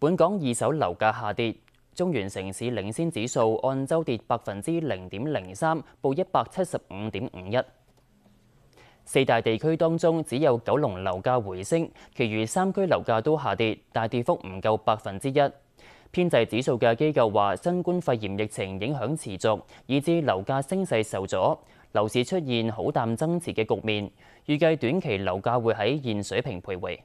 本港二手楼价下跌，中原城市领先指数按周跌百分之零点零三，報一百七十五点五一。四大地区当中，只有九龙楼价回升，其余三区楼价都下跌，但跌幅唔够百分之一。编制指数嘅机构话，新冠肺炎疫情影响持续，以致楼价升势受阻，楼市出现好淡增持嘅局面，预计短期楼价会喺现水平徘徊。